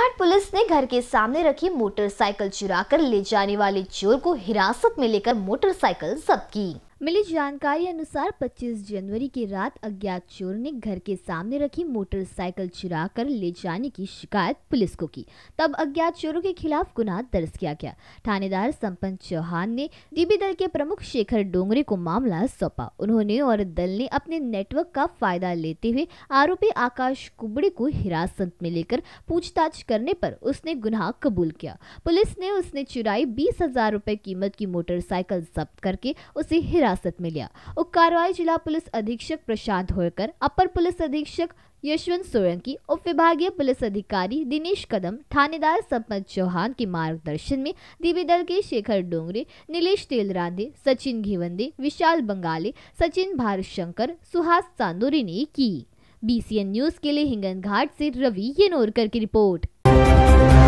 Balaghat police ने घर के सामने रखी मोटरसाइकिल चुराकर ले जाने वाले चोर को हिरासत में लेकर मोटरसाइकिल जब्त की मिली जानकारी अनुसार 25 जनवरी की रात अज्ञात चोर ने घर के सामने रखी मोटरसाइकिल चुरा कर ले जाने की शिकायत पुलिस को की तब अज्ञात चोरों के खिलाफ गुनाह दर्ज किया गया थानेदार संपन्न चौहान ने डीबी दल के प्रमुख शेखर डोंगरे को मामला सौंपा उन्होंने और दल ने अपने नेटवर्क का फायदा लेते हुए आरोपी आकाश कुबड़े को हिरासत में लेकर पूछताछ करने पर उसने गुनाह कबूल किया पुलिस ने उसने चुराई बीस हजार कीमत की मोटरसाइकिल जब्त करके उसे हिरासत हिरासत में लिया कार्रवाई जिला पुलिस अधीक्षक प्रशांत होकर अपर पुलिस अधीक्षक यशवंत सोलंकी उप विभागीय पुलिस अधिकारी दिनेश कदम थानेदार संपत चौहान के मार्गदर्शन में दिव्य दल के शेखर डोंगरे नीलेश तेलरांधे सचिन घिवंदे विशाल बंगाले सचिन भारत शंकर सुहास चांदोरी ने की बीसीएन न्यूज के लिए हिंगन घाट से रवि येनोरकर की रिपोर्ट